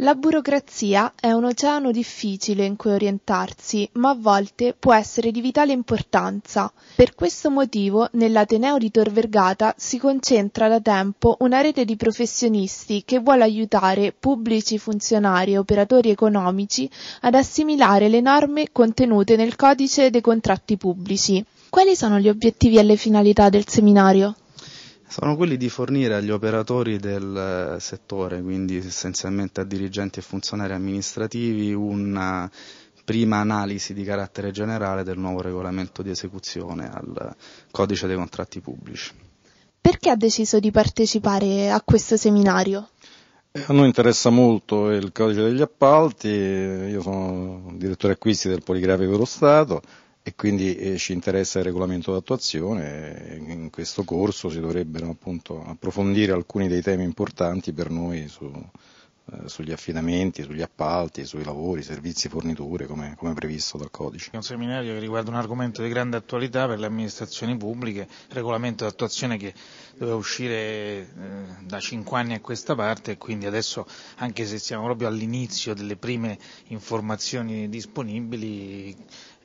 La burocrazia è un oceano difficile in cui orientarsi, ma a volte può essere di vitale importanza. Per questo motivo nell'Ateneo di Tor Vergata si concentra da tempo una rete di professionisti che vuole aiutare pubblici funzionari e operatori economici ad assimilare le norme contenute nel codice dei contratti pubblici. Quali sono gli obiettivi e le finalità del seminario? sono quelli di fornire agli operatori del eh, settore, quindi essenzialmente a dirigenti e funzionari amministrativi, una prima analisi di carattere generale del nuovo regolamento di esecuzione al codice dei contratti pubblici. Perché ha deciso di partecipare a questo seminario? Eh, a noi interessa molto il codice degli appalti, eh, io sono direttore acquisti del Poligrafico dello Stato, e quindi eh, ci interessa il regolamento d'attuazione. In questo corso si dovrebbero appunto approfondire alcuni dei temi importanti per noi su, eh, sugli affidamenti, sugli appalti, sui lavori, servizi forniture come, come, previsto dal codice. È un seminario che riguarda un argomento di grande attualità per le amministrazioni pubbliche, regolamento d'attuazione che doveva uscire eh, da cinque anni a questa parte e quindi adesso anche se siamo proprio all'inizio delle prime informazioni disponibili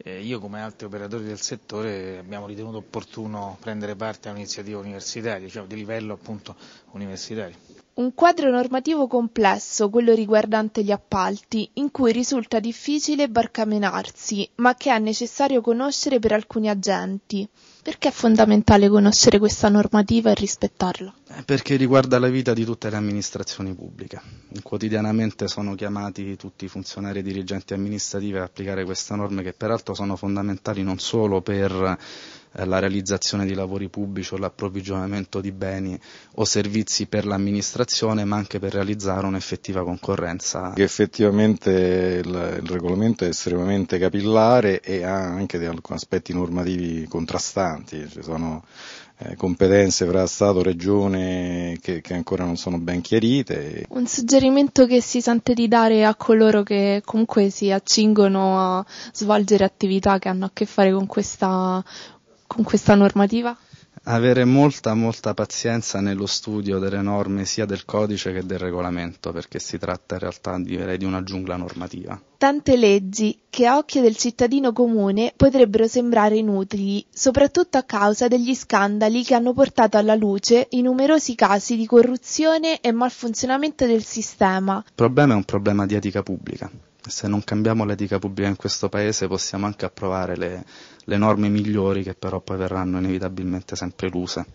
eh, io come altri operatori del settore abbiamo ritenuto opportuno prendere parte a un'iniziativa universitaria, diciamo di livello appunto universitario. Un quadro normativo complesso, quello riguardante gli appalti, in cui risulta difficile barcamenarsi, ma che è necessario conoscere per alcuni agenti. Perché è fondamentale conoscere questa normativa e rispettarla? Eh, perché riguarda la vita di tutte le amministrazioni pubbliche. Quotidianamente sono chiamati tutti i funzionari e dirigenti amministrativi ad applicare queste norme che peraltro sono fondamentali non solo per eh, la realizzazione di lavori pubblici o l'approvvigionamento di beni o servizi per l'amministrazione, ma anche per realizzare un'effettiva concorrenza. Effettivamente il, il regolamento è estremamente capillare e ha anche aspetti normativi contrastanti, ci sono eh, competenze fra Stato, e Regione che, che ancora non sono ben chiarite. Un suggerimento che si sente di dare a coloro che comunque si accingono a svolgere attività che hanno a che fare con questa con questa normativa? Avere molta, molta pazienza nello studio delle norme sia del codice che del regolamento, perché si tratta in realtà direi di una giungla normativa. Tante leggi che a occhio del cittadino comune potrebbero sembrare inutili, soprattutto a causa degli scandali che hanno portato alla luce i numerosi casi di corruzione e malfunzionamento del sistema. Il problema è un problema di etica pubblica se non cambiamo l'etica pubblica in questo paese possiamo anche approvare le, le norme migliori che però poi verranno inevitabilmente sempre eluse.